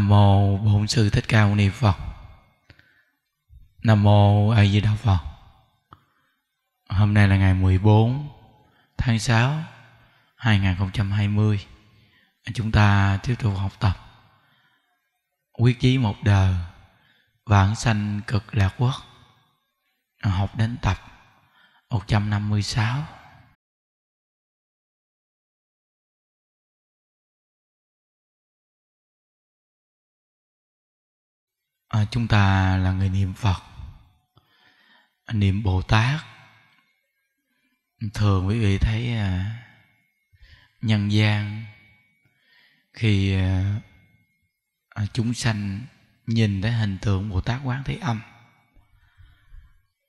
Nam mô Bổn sư Thích Ca Mâu Ni Phật. Nam mô A Di Đà Phật. Hôm nay là ngày 14 tháng 6 2020. Chúng ta tiếp tục học tập quyết chí một đời vãng sanh cực lạc quốc học đến tập 156 à, chúng ta là người niệm phật niệm bồ tát thường quý vị thấy à, nhân gian khi à, à, chúng sanh nhìn thấy hình tượng bồ tát quán thế âm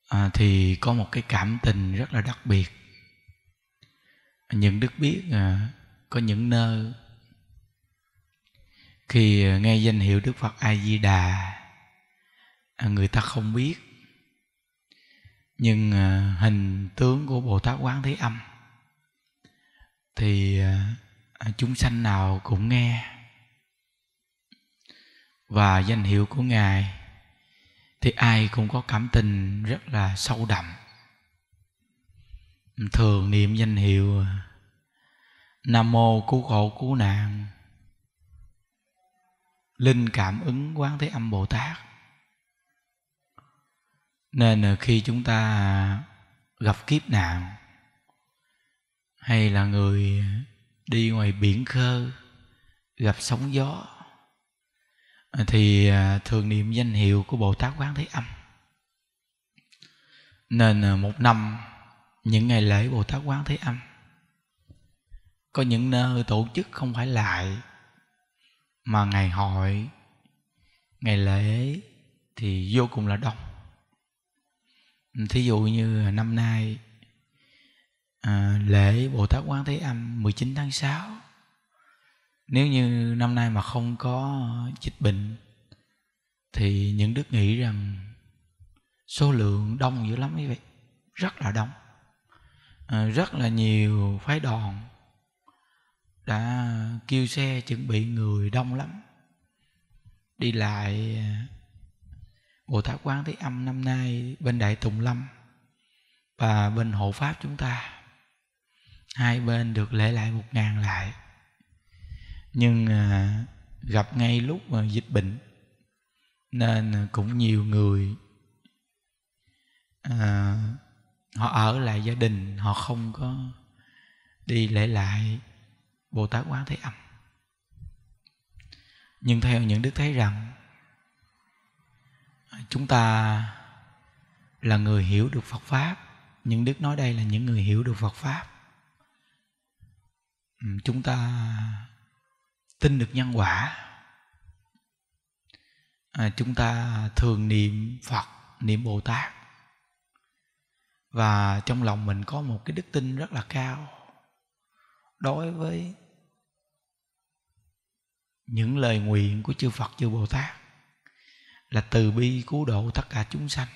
à, thì có một cái cảm tình rất là đặc biệt những đức biết à, có những nơi khi à, nghe danh hiệu đức phật a di đà À, người ta không biết nhưng à, hình tướng của bồ tát quán thế âm thì à, chúng sanh nào cũng nghe và danh hiệu của ngài thì ai cũng có cảm tình rất là sâu đậm thường niệm danh hiệu nam mô cứu khổ cứu nạn linh cảm ứng quán thế âm bồ tát nên khi chúng ta gặp kiếp nạn hay là người đi ngoài biển khơi gặp sóng gió thì à, thường niệm danh hiệu của Bồ Tát Quán Thế Âm. Nên một năm những ngày lễ Bồ Tát Quán Thế Âm có những nơi tổ chức không phải lại mà ngày hội, ngày lễ thì vô cùng là đông Ừ, thí dụ như năm nay à, lễ Bồ Tát Quán Thế Âm 19 tháng 6 nếu như năm nay mà không có dịch bệnh thì những đức nghĩ rằng số lượng đông dữ lắm quý vị rất là đông à, rất là nhiều phái đoàn đã kêu xe chuẩn bị người đông lắm đi lại à, Bồ Tát Quán Thế Âm năm nay bên Đại Tùng Lâm và bên Hộ Pháp chúng ta. Hai bên được lễ lại một ngàn lại. Nhưng à, gặp ngay lúc mà dịch bệnh nên cũng nhiều người à, họ ở lại gia đình họ không có đi lễ lại bồ tát quán thế âm nhưng theo những đức thấy rằng chúng ta là người hiểu được Phật pháp những đức nói đây là những người hiểu được Phật pháp ừ, chúng ta tin được nhân quả à, chúng ta thường niệm Phật niệm Bồ Tát và trong lòng mình có một cái đức tin rất là cao đối với những lời nguyện của chư Phật chư Bồ Tát là từ bi cứu độ tất cả chúng sanh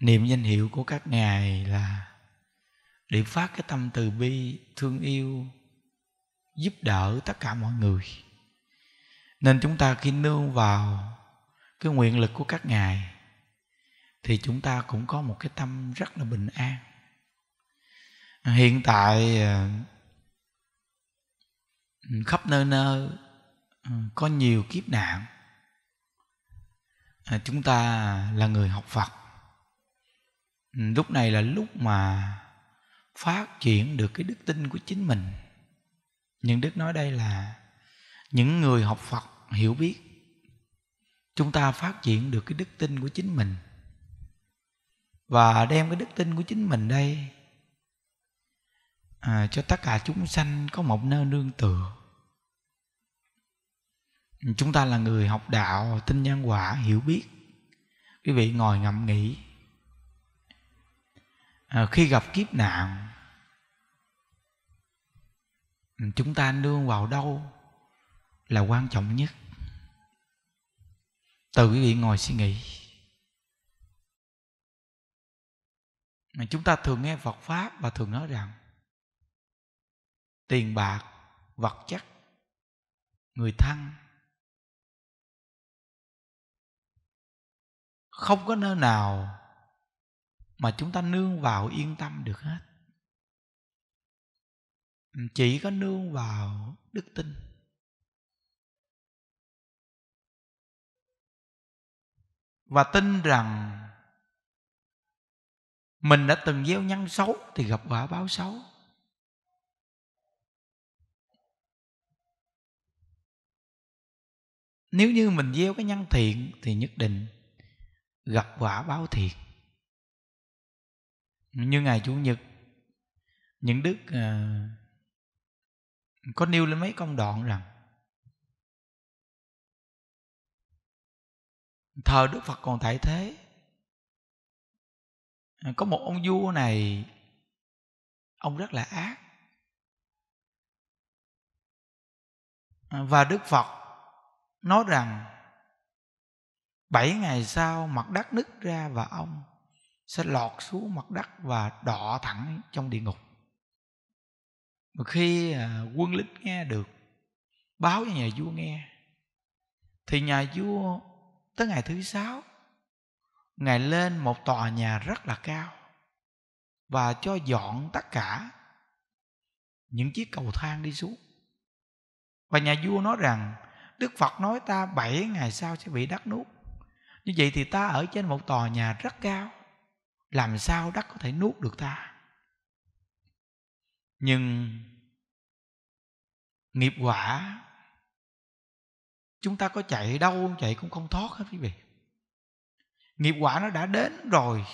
niệm danh hiệu của các ngài là để phát cái tâm từ bi thương yêu giúp đỡ tất cả mọi người nên chúng ta khi nương vào cái nguyện lực của các ngài thì chúng ta cũng có một cái tâm rất là bình an hiện tại à, khắp nơi nơi à, có nhiều kiếp nạn À, chúng ta là người học phật ừ, lúc này là lúc mà phát triển được cái đức tin của chính mình nhưng đức nói đây là những người học phật hiểu biết chúng ta phát triển được cái đức tin của chính mình và đem cái đức tin của chính mình đây à, cho tất cả chúng sanh có một nơi nương tựa chúng ta là người học đạo tin nhân quả hiểu biết quý vị ngồi ngẫm nghĩ à, khi gặp kiếp nạn chúng ta nương vào đâu là quan trọng nhất từ quý vị ngồi suy nghĩ mà chúng ta thường nghe phật pháp và thường nói rằng tiền bạc vật chất người thân không có nơi nào mà chúng ta nương vào yên tâm được hết chỉ có nương vào đức tin và tin rằng mình đã từng gieo nhân xấu thì gặp quả báo xấu nếu như mình gieo cái nhân thiện thì nhất định gặp quả báo thiệt như ngày chủ nhật những đức à, có nêu lên mấy công đoạn rằng thờ đức phật còn tại thế à, có một ông vua này ông rất là ác à, và đức phật nói rằng Bảy ngày sau mặt đất nứt ra và ông sẽ lọt xuống mặt đất và đọ thẳng trong địa ngục. Mà khi à, quân lính nghe được báo cho nhà vua nghe thì nhà vua tới ngày thứ sáu ngài lên một tòa nhà rất là cao và cho dọn tất cả những chiếc cầu thang đi xuống và nhà vua nói rằng đức phật nói ta bảy ngày sau sẽ bị đất nuốt như vậy thì ta ở trên một tòa nhà rất cao làm sao đất có thể nuốt được ta nhưng nghiệp quả chúng ta có chạy đâu chạy cũng không thoát hết quý vị nghiệp quả nó đã đến rồi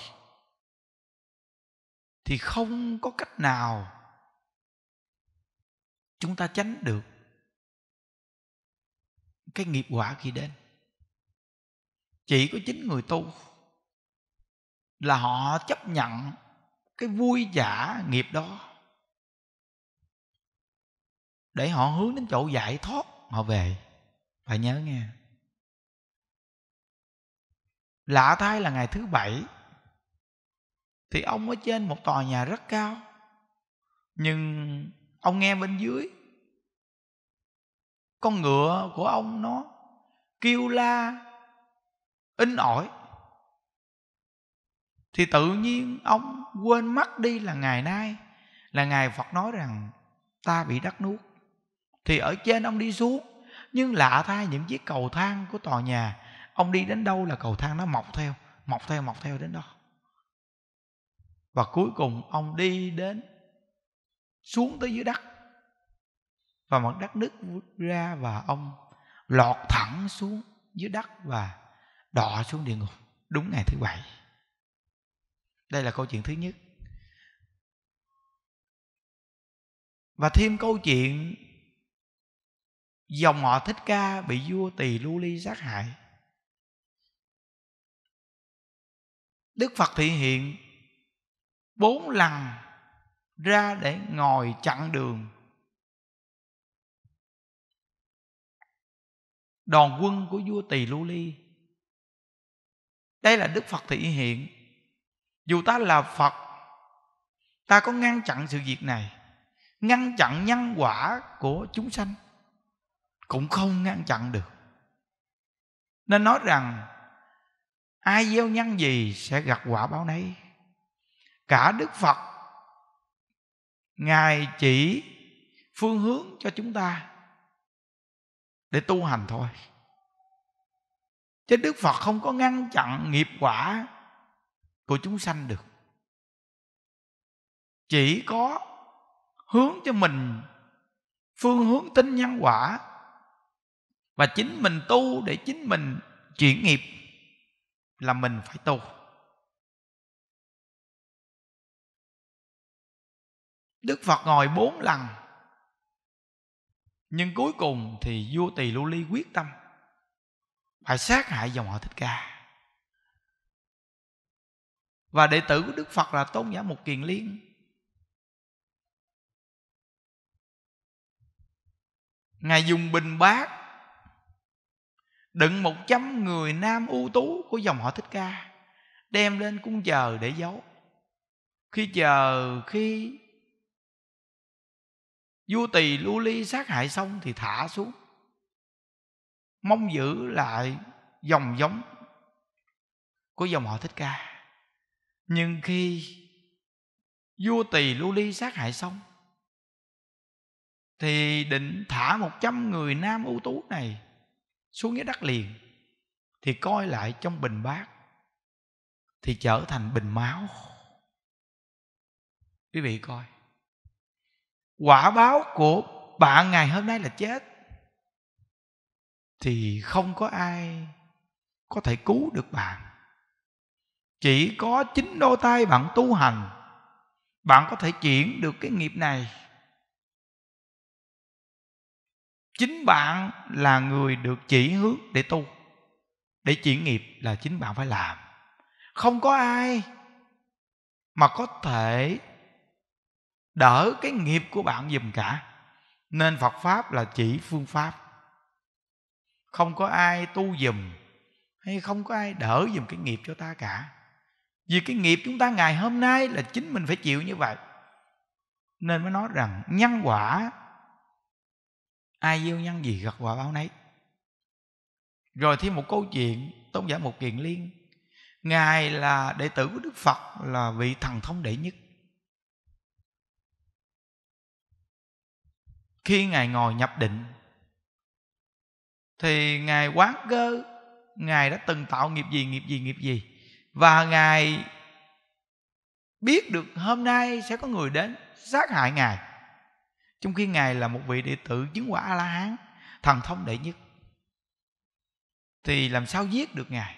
thì không có cách nào chúng ta tránh được cái nghiệp quả khi đến chỉ có chính người tu là họ chấp nhận cái vui giả nghiệp đó để họ hướng đến chỗ giải thoát họ về phải nhớ nghe lạ thay là ngày thứ bảy thì ông ở trên một tòa nhà rất cao nhưng ông nghe bên dưới con ngựa của ông nó kêu la in ỏi thì tự nhiên ông quên mất đi là ngày nay là ngài phật nói rằng ta bị đắt nuốt thì ở trên ông đi xuống nhưng lạ thay những chiếc cầu thang của tòa nhà ông đi đến đâu là cầu thang nó mọc theo mọc theo mọc theo đến đó và cuối cùng ông đi đến xuống tới dưới đất và mặt đất nứt ra và ông lọt thẳng xuống dưới đất và đọa xuống địa ngục đúng ngày thứ bảy đây là câu chuyện thứ nhất và thêm câu chuyện dòng họ thích ca bị vua tỳ lưu ly sát hại đức phật thị hiện bốn lần ra để ngồi chặn đường đoàn quân của vua tỳ lưu ly đây là đức phật thị hiện dù ta là phật ta có ngăn chặn sự việc này ngăn chặn nhân quả của chúng sanh cũng không ngăn chặn được nên nói rằng ai gieo nhân gì sẽ gặt quả báo nấy cả đức phật ngài chỉ phương hướng cho chúng ta để tu hành thôi chứ đức phật không có ngăn chặn nghiệp quả của chúng sanh được chỉ có hướng cho mình phương hướng tính nhân quả và chính mình tu để chính mình chuyển nghiệp là mình phải tu đức phật ngồi bốn lần nhưng cuối cùng thì vua tỳ lưu ly quyết tâm phải sát hại dòng họ thích ca và đệ tử của đức phật là tôn giả một kiền liên ngài dùng bình bát đựng một trăm người nam ưu tú của dòng họ thích ca đem lên cung chờ để giấu khi chờ khi vua tỳ lưu ly sát hại xong thì thả xuống mong giữ lại dòng giống của dòng họ thích ca nhưng khi vua tỳ lưu ly sát hại xong thì định thả một trăm người nam ưu tú này xuống dưới đất liền thì coi lại trong bình bát thì trở thành bình máu quý vị coi quả báo của bạn ngày hôm nay là chết thì không có ai có thể cứu được bạn chỉ có chính đôi tay bạn tu hành bạn có thể chuyển được cái nghiệp này chính bạn là người được chỉ hướng để tu để chuyển nghiệp là chính bạn phải làm không có ai mà có thể đỡ cái nghiệp của bạn dùm cả nên phật pháp là chỉ phương pháp không có ai tu dùm hay không có ai đỡ dùm cái nghiệp cho ta cả vì cái nghiệp chúng ta ngày hôm nay là chính mình phải chịu như vậy nên mới nói rằng nhân quả ai gieo nhân gì gặt quả báo nấy rồi thêm một câu chuyện tôn giả một kiền liên ngài là đệ tử của đức phật là vị thần thông đệ nhất khi ngài ngồi nhập định thì ngài quán cơ ngài đã từng tạo nghiệp gì nghiệp gì nghiệp gì và ngài biết được hôm nay sẽ có người đến sát hại ngài trong khi ngài là một vị đệ tử chứng quả a la hán thần thông đệ nhất thì làm sao giết được ngài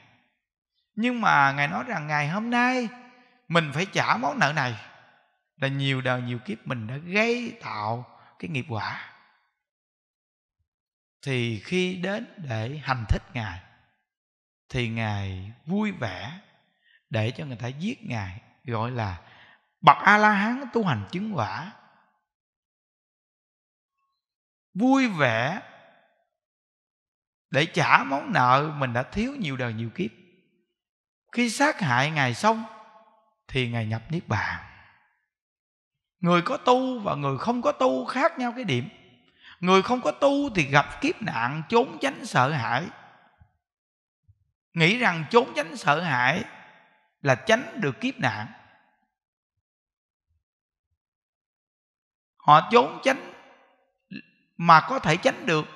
nhưng mà ngài nói rằng ngày hôm nay mình phải trả món nợ này là nhiều đời nhiều kiếp mình đã gây tạo cái nghiệp quả thì khi đến để hành thích ngài thì ngài vui vẻ để cho người ta giết ngài gọi là bậc a la hán tu hành chứng quả vui vẻ để trả món nợ mình đã thiếu nhiều đời nhiều kiếp khi sát hại ngài xong thì ngài nhập niết bàn người có tu và người không có tu khác nhau cái điểm người không có tu thì gặp kiếp nạn trốn tránh sợ hãi nghĩ rằng trốn tránh sợ hãi là tránh được kiếp nạn họ trốn tránh mà có thể tránh được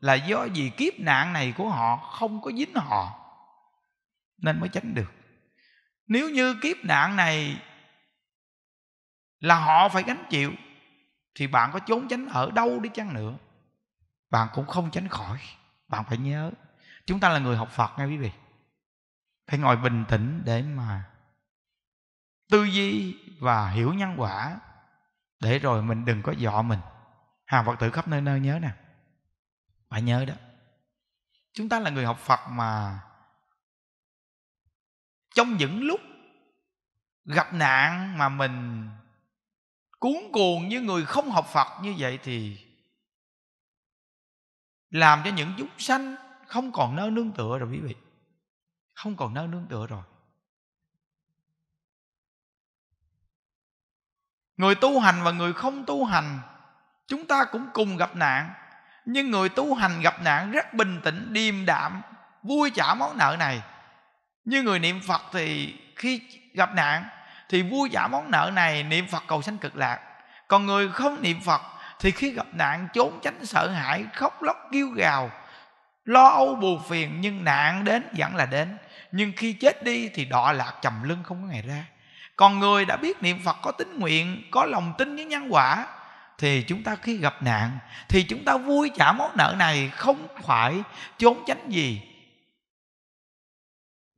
là do vì kiếp nạn này của họ không có dính họ nên mới tránh được nếu như kiếp nạn này là họ phải gánh chịu thì bạn có trốn tránh ở đâu đi chăng nữa bạn cũng không tránh khỏi bạn phải nhớ chúng ta là người học phật nghe quý vị phải ngồi bình tĩnh để mà tư duy và hiểu nhân quả để rồi mình đừng có dọ mình hàng phật tử khắp nơi nơi nhớ nè phải nhớ đó chúng ta là người học phật mà trong những lúc gặp nạn mà mình cuốn cuồng như người không học phật như vậy thì làm cho những chúng sanh không còn nơi nương tựa rồi quý vị không còn nơi nương tựa rồi người tu hành và người không tu hành chúng ta cũng cùng gặp nạn nhưng người tu hành gặp nạn rất bình tĩnh điềm đạm vui trả món nợ này như người niệm phật thì khi gặp nạn thì vui trả món nợ này niệm phật cầu sanh cực lạc còn người không niệm phật thì khi gặp nạn trốn tránh sợ hãi khóc lóc kêu gào lo âu buồn phiền nhưng nạn đến vẫn là đến nhưng khi chết đi thì đọa lạc trầm lưng không có ngày ra còn người đã biết niệm phật có tính nguyện có lòng tin với nhân quả thì chúng ta khi gặp nạn thì chúng ta vui trả món nợ này không phải trốn tránh gì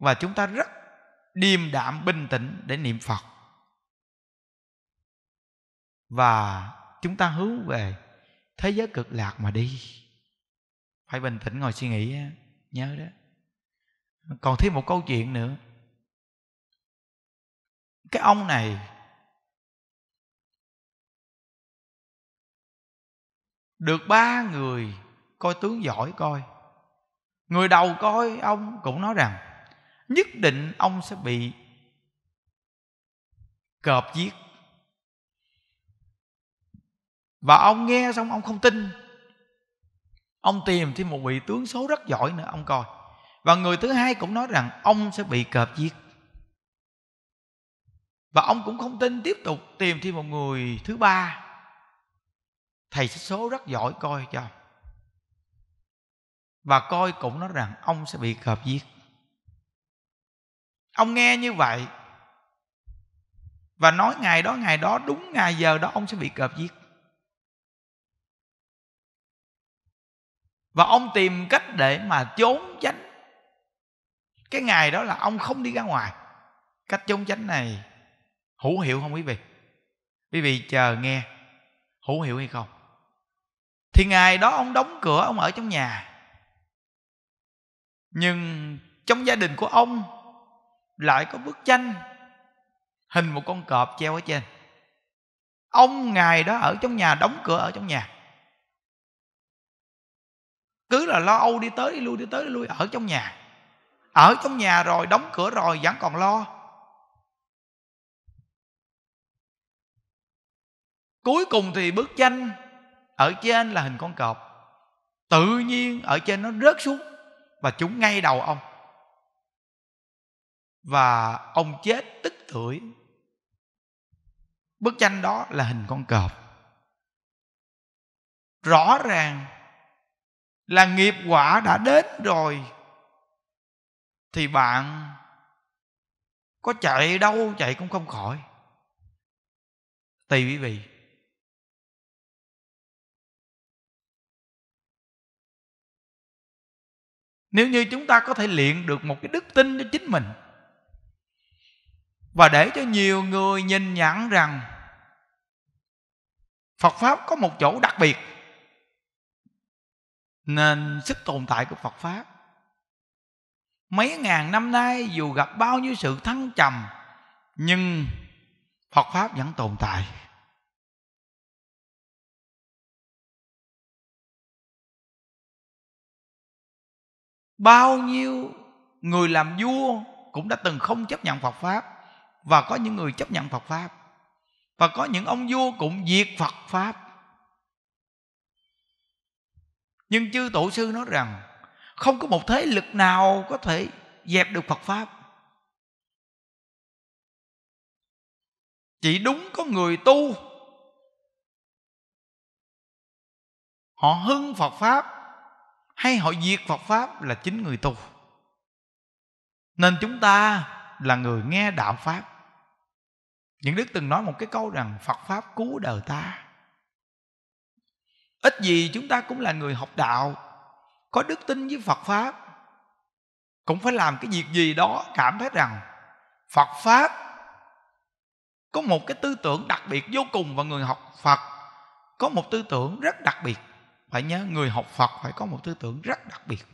và chúng ta rất điềm đạm bình tĩnh để niệm phật và chúng ta hướng về thế giới cực lạc mà đi phải bình tĩnh ngồi suy nghĩ nhớ đó còn thêm một câu chuyện nữa cái ông này được ba người coi tướng giỏi coi người đầu coi ông cũng nói rằng nhất định ông sẽ bị cọp giết và ông nghe xong ông không tin ông tìm thêm một vị tướng số rất giỏi nữa ông coi và người thứ hai cũng nói rằng ông sẽ bị cọp giết và ông cũng không tin tiếp tục tìm thêm một người thứ ba thầy số rất giỏi coi cho và coi cũng nói rằng ông sẽ bị cọp giết ông nghe như vậy và nói ngày đó ngày đó đúng ngày giờ đó ông sẽ bị cọp giết và ông tìm cách để mà trốn tránh cái ngày đó là ông không đi ra ngoài cách trốn tránh này hữu hiệu không quý vị quý vị chờ nghe hữu hiệu hay không thì ngày đó ông đóng cửa ông ở trong nhà nhưng trong gia đình của ông lại có bức tranh hình một con cọp treo ở trên ông ngài đó ở trong nhà đóng cửa ở trong nhà cứ là lo âu đi tới đi lui đi tới đi lui ở trong nhà ở trong nhà rồi đóng cửa rồi vẫn còn lo cuối cùng thì bức tranh ở trên là hình con cọp tự nhiên ở trên nó rớt xuống và chúng ngay đầu ông và ông chết tức tuổi bức tranh đó là hình con cọp rõ ràng là nghiệp quả đã đến rồi thì bạn có chạy đâu chạy cũng không khỏi tùy quý vị nếu như chúng ta có thể luyện được một cái đức tin cho chính mình và để cho nhiều người nhìn nhận rằng Phật pháp có một chỗ đặc biệt nên sức tồn tại của Phật pháp mấy ngàn năm nay dù gặp bao nhiêu sự thăng trầm nhưng Phật pháp vẫn tồn tại bao nhiêu người làm vua cũng đã từng không chấp nhận Phật pháp và có những người chấp nhận Phật pháp và có những ông vua cũng diệt Phật pháp. Nhưng chư tổ sư nói rằng không có một thế lực nào có thể dẹp được Phật pháp. Chỉ đúng có người tu Họ hưng Phật Pháp Hay họ diệt Phật Pháp là chính người tu Nên chúng ta là người nghe đạo Pháp những đức từng nói một cái câu rằng phật pháp cứu đời ta ít gì chúng ta cũng là người học đạo có đức tin với phật pháp cũng phải làm cái việc gì đó cảm thấy rằng phật pháp có một cái tư tưởng đặc biệt vô cùng và người học phật có một tư tưởng rất đặc biệt phải nhớ người học phật phải có một tư tưởng rất đặc biệt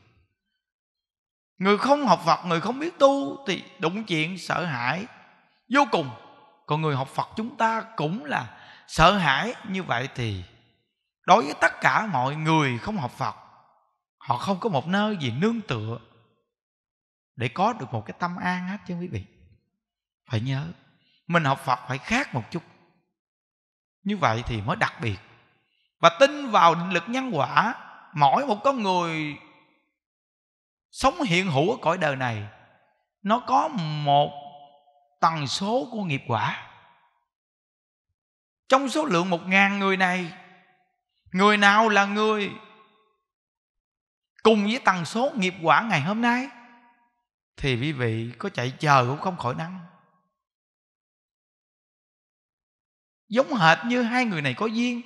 người không học phật người không biết tu thì đụng chuyện sợ hãi vô cùng còn người học phật chúng ta cũng là sợ hãi như vậy thì đối với tất cả mọi người không học phật họ không có một nơi gì nương tựa để có được một cái tâm an hết chứ quý vị phải nhớ mình học phật phải khác một chút như vậy thì mới đặc biệt và tin vào định lực nhân quả mỗi một con người sống hiện hữu ở cõi đời này nó có một tần số của nghiệp quả trong số lượng một ngàn người này người nào là người cùng với tần số nghiệp quả ngày hôm nay thì quý vị có chạy chờ cũng không khỏi nắng giống hệt như hai người này có duyên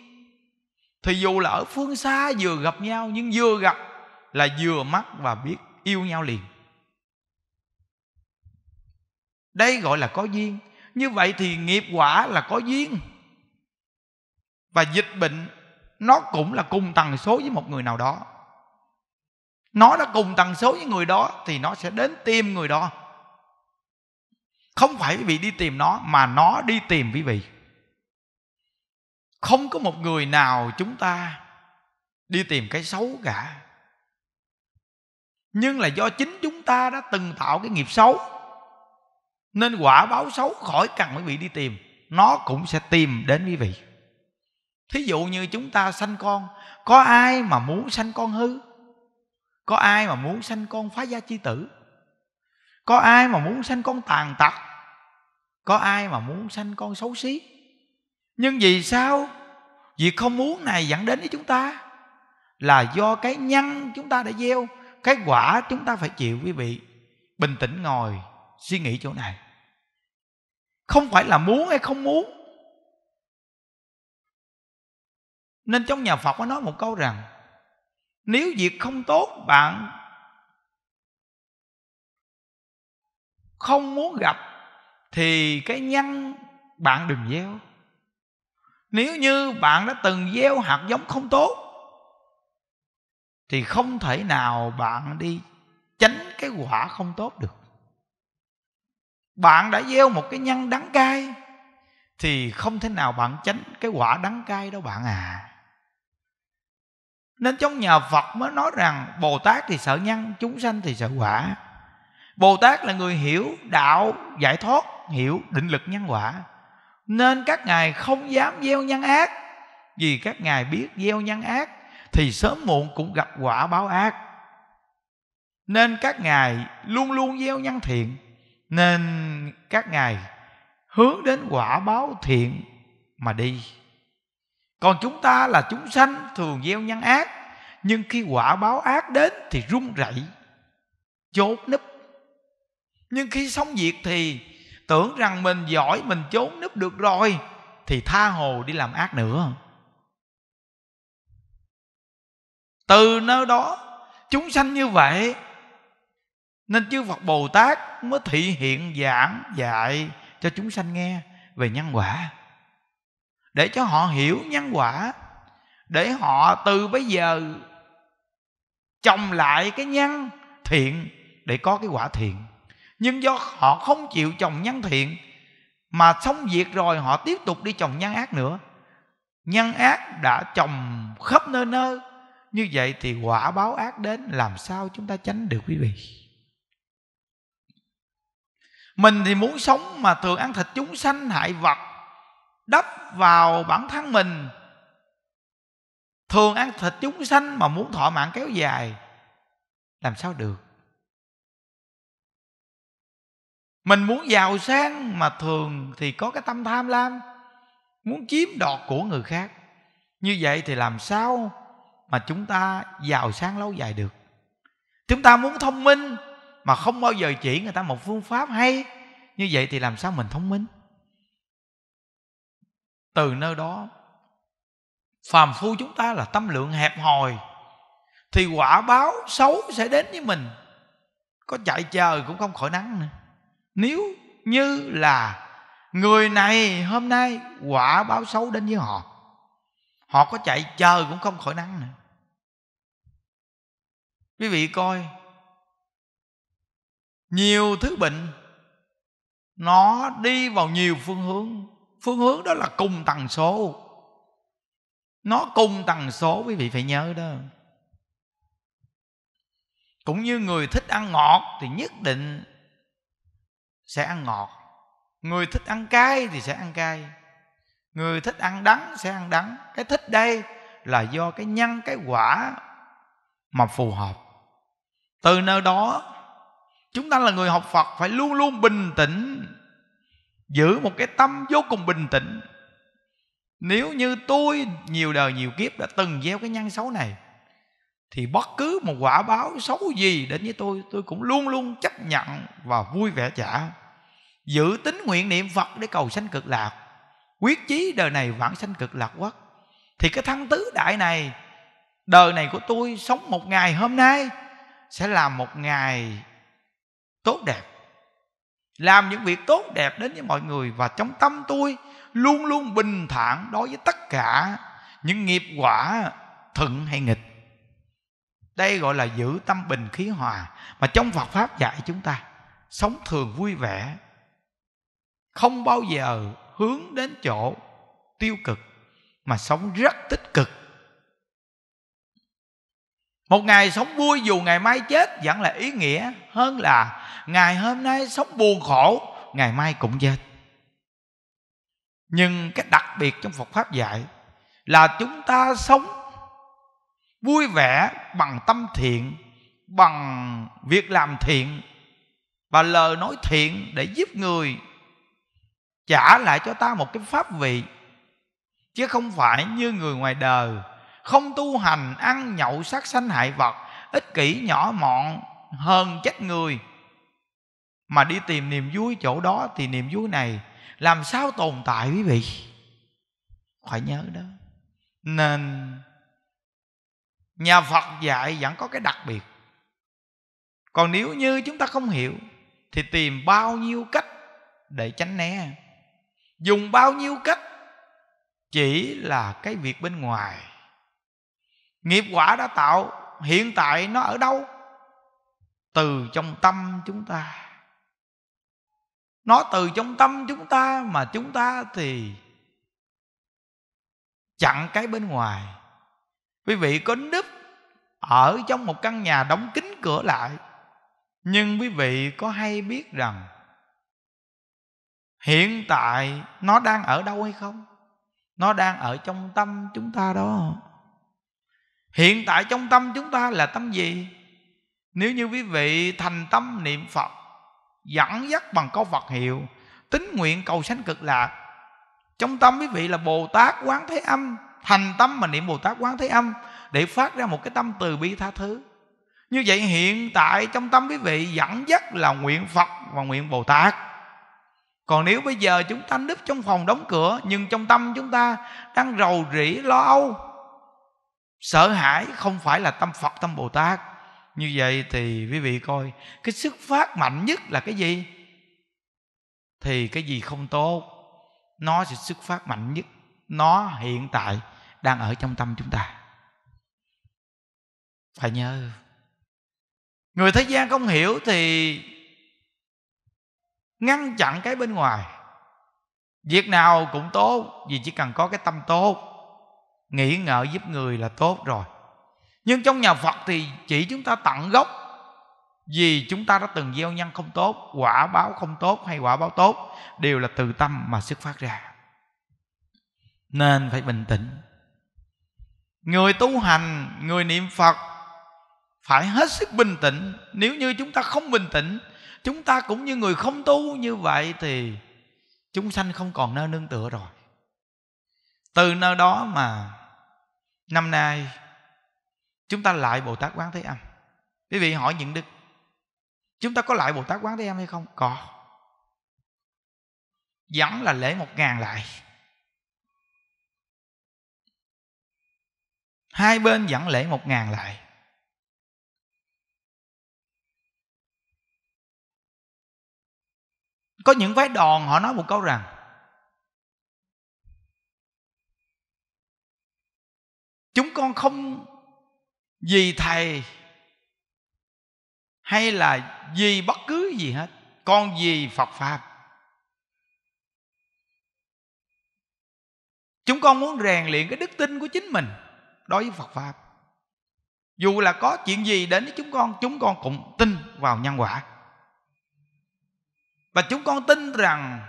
thì dù là ở phương xa vừa gặp nhau nhưng vừa gặp là vừa mắt và biết yêu nhau liền đây gọi là có duyên như vậy thì nghiệp quả là có duyên và dịch bệnh nó cũng là cùng tần số với một người nào đó nó đã cùng tần số với người đó thì nó sẽ đến tìm người đó không phải quý đi tìm nó mà nó đi tìm quý vị không có một người nào chúng ta đi tìm cái xấu cả nhưng là do chính chúng ta đã từng tạo cái nghiệp xấu nên quả báo xấu khỏi cần quý vị đi tìm nó cũng sẽ tìm đến quý vị thí dụ như chúng ta sanh con có ai mà muốn sanh con hư có ai mà muốn sanh con phá gia chi tử có ai mà muốn sanh con tàn tật có ai mà muốn sanh con xấu xí nhưng vì sao việc không muốn này dẫn đến với chúng ta là do cái nhân chúng ta đã gieo cái quả chúng ta phải chịu quý vị bình tĩnh ngồi suy nghĩ chỗ này không phải là muốn hay không muốn nên trong nhà phật có nói một câu rằng nếu việc không tốt bạn không muốn gặp thì cái nhân bạn đừng gieo nếu như bạn đã từng gieo hạt giống không tốt thì không thể nào bạn đi tránh cái quả không tốt được bạn đã gieo một cái nhân đắng cay thì không thể nào bạn tránh cái quả đắng cay đó bạn à nên trong nhà phật mới nói rằng bồ tát thì sợ nhân chúng sanh thì sợ quả bồ tát là người hiểu đạo giải thoát hiểu định lực nhân quả nên các ngài không dám gieo nhân ác vì các ngài biết gieo nhân ác thì sớm muộn cũng gặp quả báo ác nên các ngài luôn luôn gieo nhân thiện nên các ngài hướng đến quả báo thiện mà đi còn chúng ta là chúng sanh thường gieo nhân ác nhưng khi quả báo ác đến thì run rẩy chốt núp nhưng khi xong việc thì tưởng rằng mình giỏi mình trốn núp được rồi thì tha hồ đi làm ác nữa từ nơi đó chúng sanh như vậy nên chư phật bồ tát mới thị hiện giảng dạy cho chúng sanh nghe về nhân quả để cho họ hiểu nhân quả để họ từ bây giờ trồng lại cái nhân thiện để có cái quả thiện nhưng do họ không chịu trồng nhân thiện mà xong việc rồi họ tiếp tục đi trồng nhân ác nữa nhân ác đã trồng khắp nơi nơi như vậy thì quả báo ác đến làm sao chúng ta tránh được quý vị mình thì muốn sống mà thường ăn thịt chúng sanh hại vật đắp vào bản thân mình thường ăn thịt chúng sanh mà muốn thọ mạng kéo dài làm sao được mình muốn giàu sang mà thường thì có cái tâm tham lam muốn chiếm đoạt của người khác như vậy thì làm sao mà chúng ta giàu sang lâu dài được chúng ta muốn thông minh mà không bao giờ chỉ người ta một phương pháp hay như vậy thì làm sao mình thông minh từ nơi đó phàm phu chúng ta là tâm lượng hẹp hòi thì quả báo xấu sẽ đến với mình có chạy chờ cũng không khỏi nắng nữa nếu như là người này hôm nay quả báo xấu đến với họ họ có chạy chờ cũng không khỏi nắng nữa quý vị coi nhiều thứ bệnh nó đi vào nhiều phương hướng phương hướng đó là cùng tần số nó cùng tần số quý vị phải nhớ đó cũng như người thích ăn ngọt thì nhất định sẽ ăn ngọt người thích ăn cay thì sẽ ăn cay người thích ăn đắng sẽ ăn đắng cái thích đây là do cái nhân cái quả mà phù hợp từ nơi đó chúng ta là người học phật phải luôn luôn bình tĩnh giữ một cái tâm vô cùng bình tĩnh nếu như tôi nhiều đời nhiều kiếp đã từng gieo cái nhân xấu này thì bất cứ một quả báo xấu gì đến với tôi tôi cũng luôn luôn chấp nhận và vui vẻ trả giữ tính nguyện niệm phật để cầu sanh cực lạc quyết chí đời này vãng sanh cực lạc quốc thì cái thân tứ đại này đời này của tôi sống một ngày hôm nay sẽ là một ngày tốt đẹp làm những việc tốt đẹp đến với mọi người và trong tâm tôi luôn luôn bình thản đối với tất cả những nghiệp quả thuận hay nghịch đây gọi là giữ tâm bình khí hòa mà trong Phật pháp dạy chúng ta sống thường vui vẻ không bao giờ hướng đến chỗ tiêu cực mà sống rất tích cực một ngày sống vui dù ngày mai chết vẫn là ý nghĩa hơn là ngày hôm nay sống buồn khổ ngày mai cũng chết nhưng cái đặc biệt trong phật pháp dạy là chúng ta sống vui vẻ bằng tâm thiện bằng việc làm thiện và lời nói thiện để giúp người trả lại cho ta một cái pháp vị chứ không phải như người ngoài đời không tu hành ăn nhậu sát sanh hại vật ích kỷ nhỏ mọn hơn chết người mà đi tìm niềm vui chỗ đó thì niềm vui này làm sao tồn tại quý vị phải nhớ đó nên nhà phật dạy vẫn có cái đặc biệt còn nếu như chúng ta không hiểu thì tìm bao nhiêu cách để tránh né dùng bao nhiêu cách chỉ là cái việc bên ngoài nghiệp quả đã tạo hiện tại nó ở đâu từ trong tâm chúng ta nó từ trong tâm chúng ta mà chúng ta thì chặn cái bên ngoài quý vị có núp ở trong một căn nhà đóng kín cửa lại nhưng quý vị có hay biết rằng hiện tại nó đang ở đâu hay không nó đang ở trong tâm chúng ta đó hiện tại trong tâm chúng ta là tâm gì nếu như quý vị thành tâm niệm phật dẫn dắt bằng câu Phật hiệu tín nguyện cầu sanh cực lạc trong tâm quý vị là bồ tát quán thế âm thành tâm mà niệm bồ tát quán thế âm để phát ra một cái tâm từ bi tha thứ như vậy hiện tại trong tâm quý vị dẫn dắt là nguyện phật và nguyện bồ tát còn nếu bây giờ chúng ta núp trong phòng đóng cửa nhưng trong tâm chúng ta đang rầu rĩ lo âu sợ hãi không phải là tâm phật tâm bồ tát như vậy thì quý vị coi cái sức phát mạnh nhất là cái gì thì cái gì không tốt nó sẽ xuất phát mạnh nhất nó hiện tại đang ở trong tâm chúng ta phải nhớ người thế gian không hiểu thì ngăn chặn cái bên ngoài việc nào cũng tốt vì chỉ cần có cái tâm tốt nghĩ ngợi giúp người là tốt rồi nhưng trong nhà phật thì chỉ chúng ta tận gốc vì chúng ta đã từng gieo nhân không tốt quả báo không tốt hay quả báo tốt đều là từ tâm mà xuất phát ra nên phải bình tĩnh người tu hành người niệm phật phải hết sức bình tĩnh nếu như chúng ta không bình tĩnh chúng ta cũng như người không tu như vậy thì chúng sanh không còn nơi nương tựa rồi từ nơi đó mà năm nay chúng ta lại bồ tát quán thế âm quý vị hỏi những đức chúng ta có lại bồ tát quán thế âm hay không có vẫn là lễ một ngàn lại hai bên vẫn lễ một ngàn lại có những phái đòn họ nói một câu rằng chúng con không vì thầy hay là vì bất cứ gì hết con vì phật pháp chúng con muốn rèn luyện cái đức tin của chính mình đối với phật pháp dù là có chuyện gì đến với chúng con chúng con cũng tin vào nhân quả và chúng con tin rằng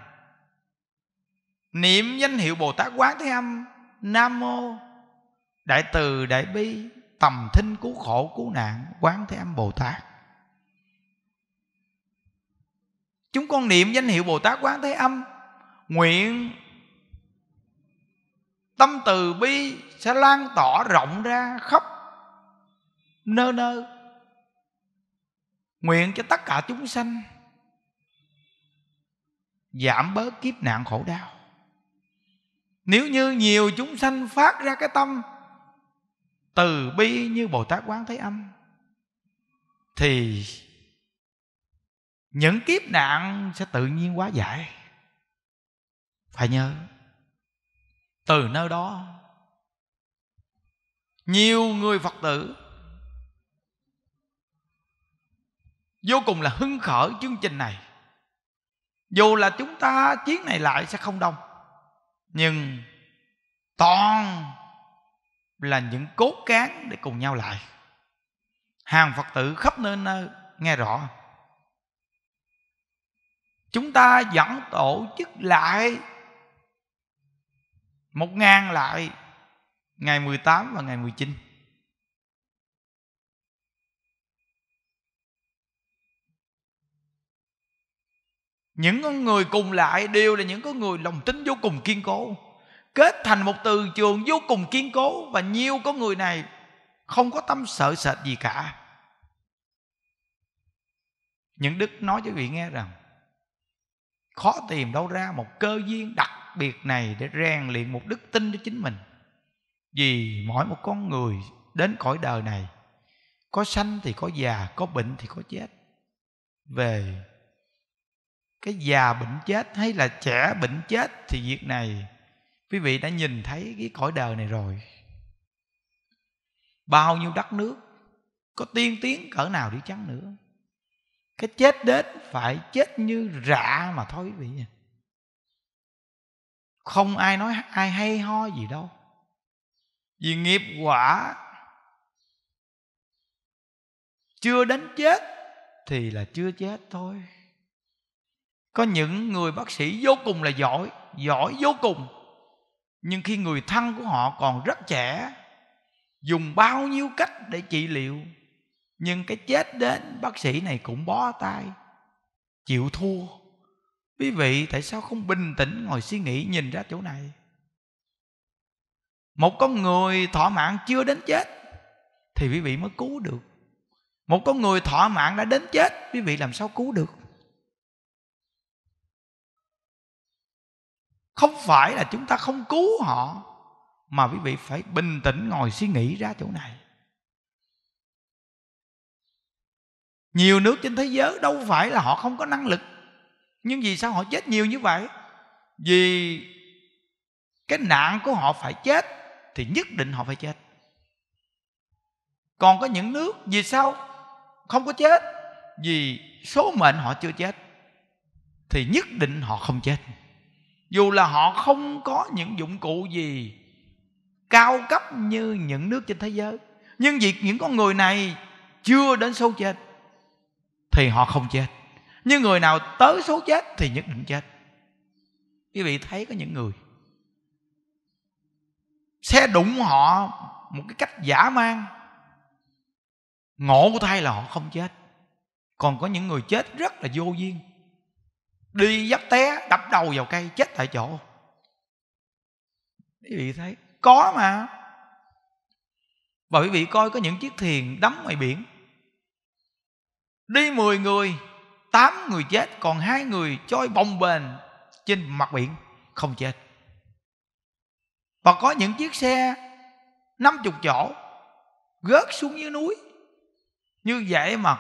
niệm danh hiệu bồ tát quán thế âm nam mô đại từ đại bi tầm thinh cứu khổ cứu nạn quán thế âm bồ tát chúng con niệm danh hiệu bồ tát quán thế âm nguyện tâm từ bi sẽ lan tỏa rộng ra khắp nơ nơ nguyện cho tất cả chúng sanh giảm bớt kiếp nạn khổ đau nếu như nhiều chúng sanh phát ra cái tâm từ bi như bồ tát quán thế âm thì những kiếp nạn sẽ tự nhiên hóa giải phải nhớ từ nơi đó nhiều người phật tử vô cùng là hưng khởi chương trình này dù là chúng ta chiến này lại sẽ không đông nhưng toàn là những cốt cán để cùng nhau lại hàng phật tử khắp nơi nơi nghe rõ chúng ta vẫn tổ chức lại một ngàn lại ngày 18 và ngày 19 những con người cùng lại đều là những con người lòng tin vô cùng kiên cố kết thành một từ trường vô cùng kiên cố và nhiều có người này không có tâm sợ sệt gì cả những đức nói cho vị nghe rằng khó tìm đâu ra một cơ duyên đặc biệt này để rèn luyện một đức tin cho chính mình vì mỗi một con người đến cõi đời này có sanh thì có già có bệnh thì có chết về cái già bệnh chết hay là trẻ bệnh chết thì việc này quý vị đã nhìn thấy cái cõi đời này rồi bao nhiêu đất nước có tiên tiến cỡ nào đi chăng nữa cái chết đến phải chết như rạ mà thôi quý vị nha không ai nói ai hay ho gì đâu vì nghiệp quả chưa đến chết thì là chưa chết thôi có những người bác sĩ vô cùng là giỏi giỏi vô cùng nhưng khi người thân của họ còn rất trẻ dùng bao nhiêu cách để trị liệu nhưng cái chết đến bác sĩ này cũng bó tay chịu thua quý vị tại sao không bình tĩnh ngồi suy nghĩ nhìn ra chỗ này một con người thọ mạng chưa đến chết thì quý vị mới cứu được một con người thọ mạng đã đến chết quý vị làm sao cứu được không phải là chúng ta không cứu họ mà quý vị phải bình tĩnh ngồi suy nghĩ ra chỗ này nhiều nước trên thế giới đâu phải là họ không có năng lực nhưng vì sao họ chết nhiều như vậy vì cái nạn của họ phải chết thì nhất định họ phải chết còn có những nước vì sao không có chết vì số mệnh họ chưa chết thì nhất định họ không chết dù là họ không có những dụng cụ gì cao cấp như những nước trên thế giới nhưng việc những con người này chưa đến số chết thì họ không chết nhưng người nào tới số chết thì nhất định chết quý vị thấy có những người xe đụng họ một cái cách giả mang ngộ thay là họ không chết còn có những người chết rất là vô duyên đi dấp té đập đầu vào cây chết tại chỗ quý vị thấy có mà và quý vị coi có những chiếc thuyền đắm ngoài biển đi 10 người tám người chết còn hai người trôi bồng bềnh trên mặt biển không chết và có những chiếc xe năm chục chỗ gớt xuống dưới núi như vậy mà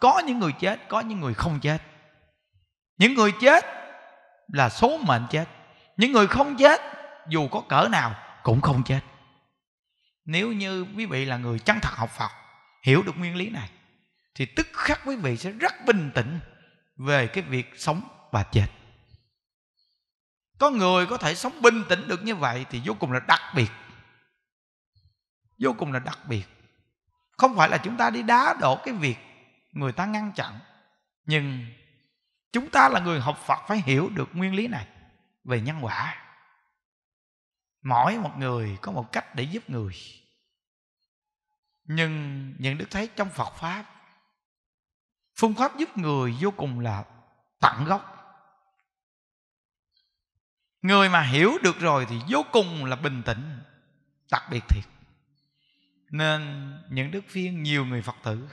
có những người chết có những người không chết những người chết là số mệnh chết những người không chết dù có cỡ nào cũng không chết nếu như quý vị là người chân thật học phật hiểu được nguyên lý này thì tức khắc quý vị sẽ rất bình tĩnh về cái việc sống và chết có người có thể sống bình tĩnh được như vậy thì vô cùng là đặc biệt vô cùng là đặc biệt không phải là chúng ta đi đá đổ cái việc người ta ngăn chặn nhưng chúng ta là người học phật phải hiểu được nguyên lý này về nhân quả mỗi một người có một cách để giúp người nhưng những đức thấy trong phật pháp phương pháp giúp người vô cùng là tận gốc người mà hiểu được rồi thì vô cùng là bình tĩnh đặc biệt thiệt nên những đức viên nhiều người phật tử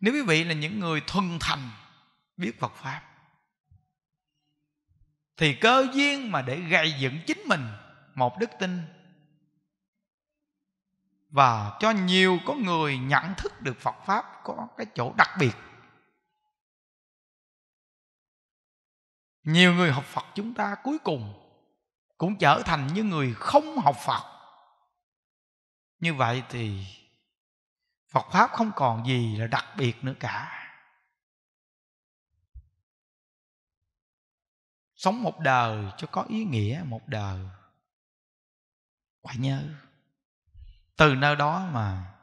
nếu quý vị là những người thuần thành biết Phật pháp thì cơ duyên mà để gây dựng chính mình một đức tin và cho nhiều có người nhận thức được Phật pháp có cái chỗ đặc biệt nhiều người học Phật chúng ta cuối cùng cũng trở thành những người không học Phật như vậy thì Phật pháp không còn gì là đặc biệt nữa cả sống một đời cho có ý nghĩa một đời quả nhớ từ nơi đó mà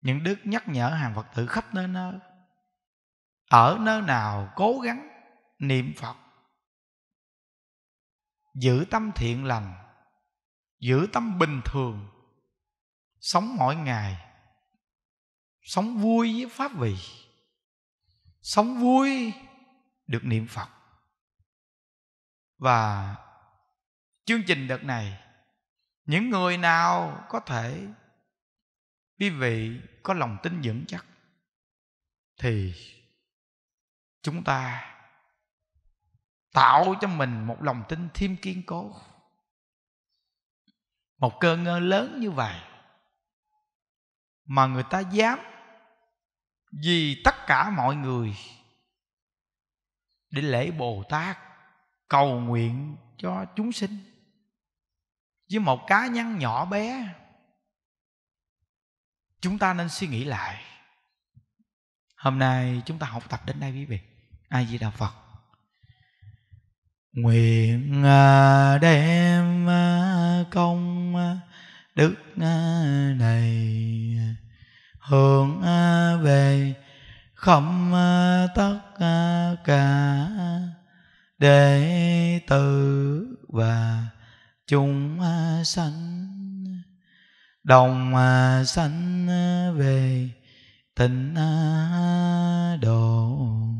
những đức nhắc nhở hàng phật tử khắp nơi nơi ở nơi nào cố gắng niệm phật giữ tâm thiện lành giữ tâm bình thường sống mỗi ngày sống vui với pháp vị sống vui được niệm phật và chương trình đợt này những người nào có thể quý vị có lòng tin vững chắc thì chúng ta tạo cho mình một lòng tin thêm kiên cố một cơ ngơ lớn như vậy mà người ta dám vì tất cả mọi người để lễ bồ tát cầu nguyện cho chúng sinh với một cá nhân nhỏ bé chúng ta nên suy nghĩ lại hôm nay chúng ta học tập đến đây quý vị ai di đà phật nguyện à, đem à, công à, đức này hướng về khẩm tất cả đệ tử và chúng sanh đồng sanh về tịnh độ